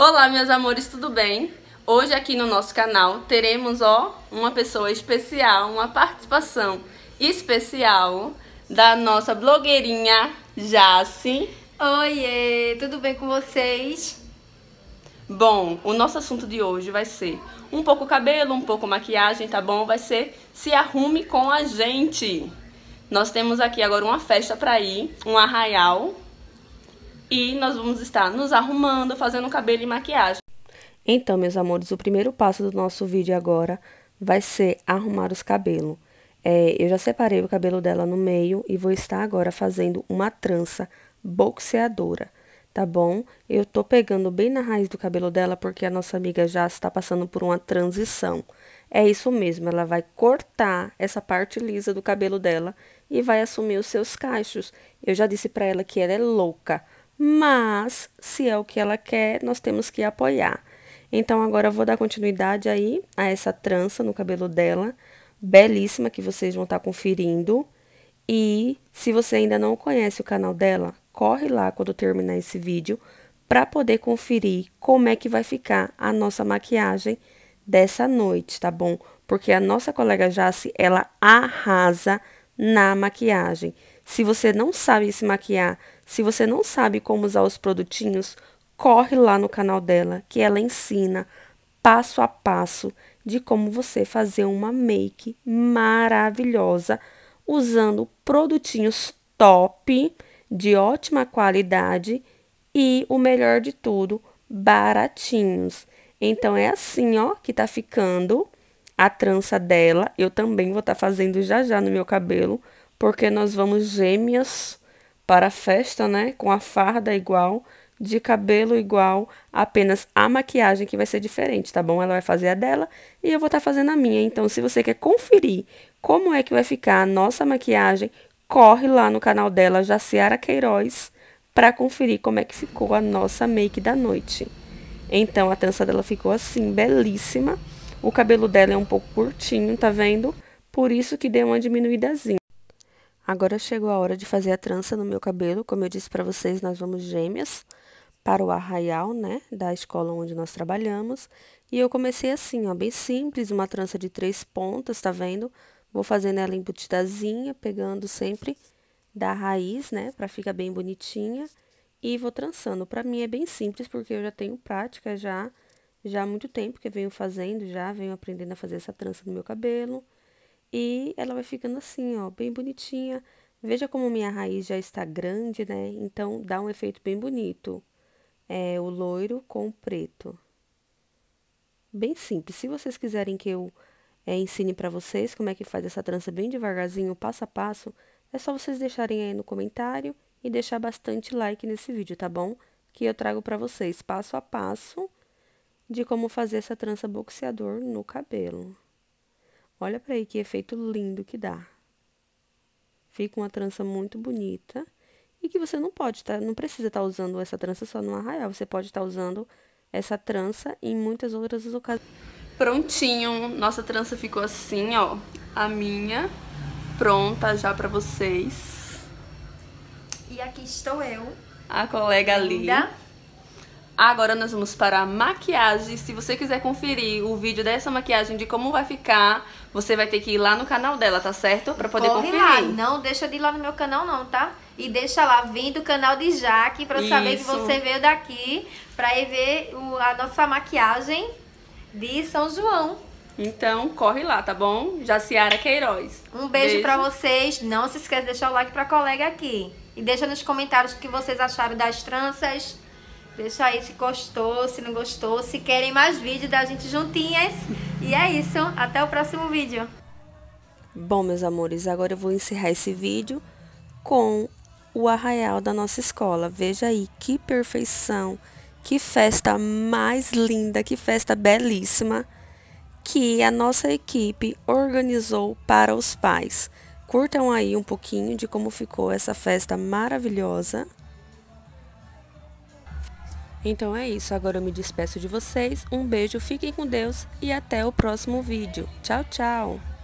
Olá, meus amores, tudo bem? Hoje aqui no nosso canal teremos ó, uma pessoa especial, uma participação especial da nossa blogueirinha Jace. Oiê, tudo bem com vocês? Bom, o nosso assunto de hoje vai ser um pouco cabelo, um pouco maquiagem, tá bom? Vai ser se arrume com a gente. Nós temos aqui agora uma festa para ir, um arraial e nós vamos estar nos arrumando, fazendo cabelo e maquiagem. Então, meus amores, o primeiro passo do nosso vídeo agora vai ser arrumar os cabelos. É, eu já separei o cabelo dela no meio e vou estar agora fazendo uma trança boxeadora, tá bom? Eu tô pegando bem na raiz do cabelo dela porque a nossa amiga já está passando por uma transição. É isso mesmo, ela vai cortar essa parte lisa do cabelo dela e vai assumir os seus cachos. Eu já disse para ela que ela é louca, mas se é o que ela quer, nós temos que apoiar. Então, agora eu vou dar continuidade aí a essa trança no cabelo dela, belíssima, que vocês vão estar tá conferindo. E se você ainda não conhece o canal dela, corre lá quando terminar esse vídeo para poder conferir como é que vai ficar a nossa maquiagem dessa noite, tá bom? Porque a nossa colega Jace, ela arrasa na maquiagem. Se você não sabe se maquiar, se você não sabe como usar os produtinhos, corre lá no canal dela, que ela ensina passo a passo de como você fazer uma make maravilhosa usando produtinhos top, de ótima qualidade e o melhor de tudo, baratinhos. Então é assim, ó, que tá ficando a trança dela. Eu também vou estar tá fazendo já já no meu cabelo, porque nós vamos gêmeas para a festa, né? Com a farda igual, de cabelo igual, apenas a maquiagem que vai ser diferente, tá bom? Ela vai fazer a dela e eu vou estar tá fazendo a minha. Então, se você quer conferir como é que vai ficar a nossa maquiagem, corre lá no canal dela, Jaciara Queiroz, para conferir como é que ficou a nossa make da noite. Então, a trança dela ficou assim, belíssima. O cabelo dela é um pouco curtinho, tá vendo? Por isso que deu uma diminuidazinha. Agora chegou a hora de fazer a trança no meu cabelo. Como eu disse para vocês, nós vamos gêmeas para o arraial, né, da escola onde nós trabalhamos. E eu comecei assim, ó, bem simples, uma trança de três pontas, tá vendo? Vou fazendo ela embutidazinha, pegando sempre da raiz, né, para ficar bem bonitinha. E vou trançando. Para mim é bem simples, porque eu já tenho prática já, já há muito tempo que eu venho fazendo, já venho aprendendo a fazer essa trança no meu cabelo. E ela vai ficando assim, ó, bem bonitinha. Veja como minha raiz já está grande, né? Então, dá um efeito bem bonito. É o loiro com o preto. Bem simples. Se vocês quiserem que eu é, ensine para vocês como é que faz essa trança bem devagarzinho, passo a passo, é só vocês deixarem aí no comentário e deixar bastante like nesse vídeo, tá bom? Que eu trago para vocês passo a passo de como fazer essa trança boxeador no cabelo. Olha para aí que efeito lindo que dá. Fica uma trança muito bonita e que você não pode tá, não precisa estar tá usando essa trança só no arraial, você pode estar tá usando essa trança em muitas outras ocasiões. Prontinho, nossa trança ficou assim, ó, a minha pronta já para vocês. E aqui estou eu, a colega linda. ali. Agora nós vamos para a maquiagem. Se você quiser conferir o vídeo dessa maquiagem, de como vai ficar, você vai ter que ir lá no canal dela, tá certo? Pra poder Corre conferir. Lá. Não deixa de ir lá no meu canal não, tá? E deixa lá, vim do canal de Jaque, pra saber que você veio daqui, pra ir ver a nossa maquiagem de São João. Então, corre lá, tá bom? Jaciara Queiroz. Um beijo, beijo. pra vocês. Não se esqueça de deixar o like pra colega aqui. E deixa nos comentários o que vocês acharam das tranças Deixa aí se gostou, se não gostou, se querem mais vídeos da gente juntinhas. E é isso, até o próximo vídeo. Bom, meus amores, agora eu vou encerrar esse vídeo com o arraial da nossa escola. Veja aí que perfeição, que festa mais linda, que festa belíssima que a nossa equipe organizou para os pais. Curtam aí um pouquinho de como ficou essa festa maravilhosa. Então é isso, agora eu me despeço de vocês. Um beijo, fiquem com Deus e até o próximo vídeo. Tchau, tchau!